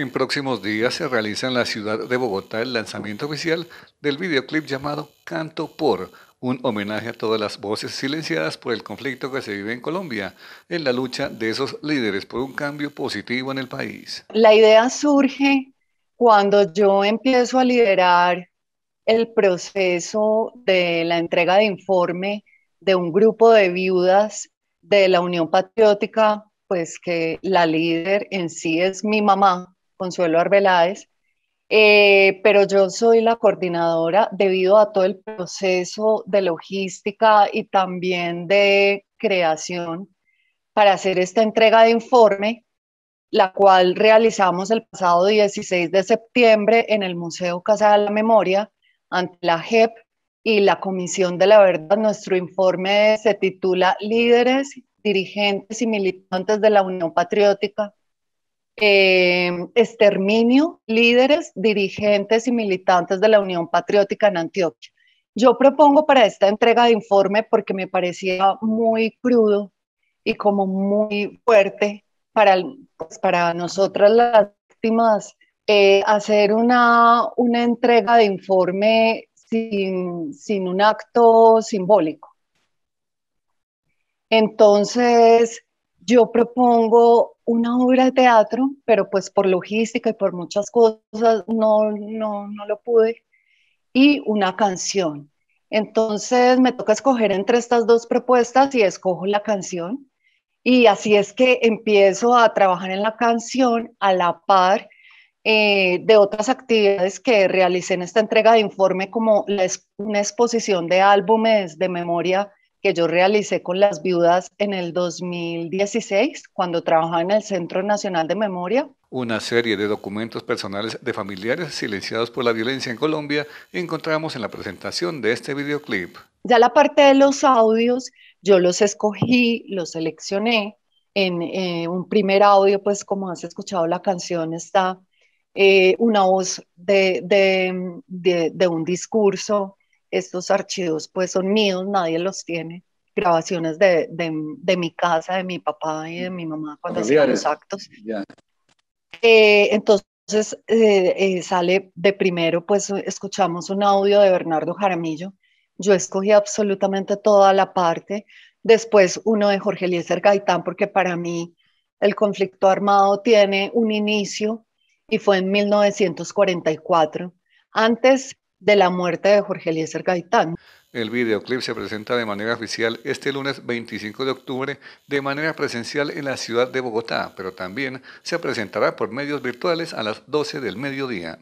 En próximos días se realiza en la ciudad de Bogotá el lanzamiento oficial del videoclip llamado Canto por, un homenaje a todas las voces silenciadas por el conflicto que se vive en Colombia, en la lucha de esos líderes por un cambio positivo en el país. La idea surge cuando yo empiezo a liderar el proceso de la entrega de informe de un grupo de viudas de la Unión Patriótica, pues que la líder en sí es mi mamá, Consuelo Arbeláez, eh, pero yo soy la coordinadora debido a todo el proceso de logística y también de creación para hacer esta entrega de informe, la cual realizamos el pasado 16 de septiembre en el Museo Casa de la Memoria ante la JEP y la Comisión de la Verdad. Nuestro informe se titula Líderes, dirigentes y militantes de la Unión Patriótica Em, exterminio, líderes, dirigentes y militantes de la Unión Patriótica en Antioquia. Yo propongo para esta entrega de informe porque me parecía muy crudo y como muy fuerte para, pues, para nosotras las víctimas eh, hacer una, una entrega de informe sin, sin un acto simbólico. Entonces, yo propongo una obra de teatro, pero pues por logística y por muchas cosas no, no, no lo pude, y una canción. Entonces me toca escoger entre estas dos propuestas y escojo la canción. Y así es que empiezo a trabajar en la canción a la par eh, de otras actividades que realicé en esta entrega de informe, como una exposición de álbumes de memoria que yo realicé con las viudas en el 2016, cuando trabajaba en el Centro Nacional de Memoria. Una serie de documentos personales de familiares silenciados por la violencia en Colombia encontramos en la presentación de este videoclip. Ya la parte de los audios, yo los escogí, los seleccioné. En eh, un primer audio, pues como has escuchado la canción, está eh, una voz de un discurso estos archivos pues son míos, nadie los tiene. Grabaciones de, mi casa, de mi papá y de mi mamá cuando hacían los actos. Eh, entonces eh, eh, sale de primero, pues escuchamos un audio de Bernardo Jaramillo. Yo escogí absolutamente toda la parte. Después uno de Jorge Eliezer Gaitán, porque para mí el conflicto armado tiene un inicio y fue en 1944. Antes de la muerte de Jorge Eliezer Gaitán. El videoclip se presenta de manera oficial este lunes 25 de octubre de manera presencial en la ciudad de Bogotá, pero también se presentará por medios virtuales a las 12 del mediodía.